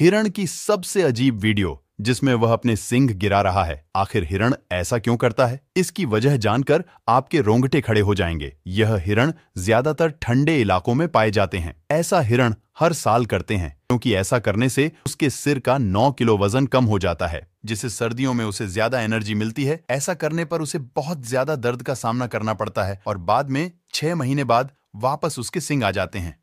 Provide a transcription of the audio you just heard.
हिरण की सबसे अजीब वीडियो जिसमें वह अपने सिंह गिरा रहा है आखिर हिरण ऐसा क्यों करता है इसकी वजह जानकर आपके रोंगटे खड़े हो जाएंगे यह हिरण ज्यादातर ठंडे इलाकों में पाए जाते हैं ऐसा हिरण हर साल करते हैं क्योंकि ऐसा करने से उसके सिर का 9 किलो वजन कम हो जाता है जिसे सर्दियों में उसे ज्यादा एनर्जी मिलती है ऐसा करने पर उसे बहुत ज्यादा दर्द का सामना करना पड़ता है और बाद में छह महीने बाद वापस उसके सिंग आ जाते हैं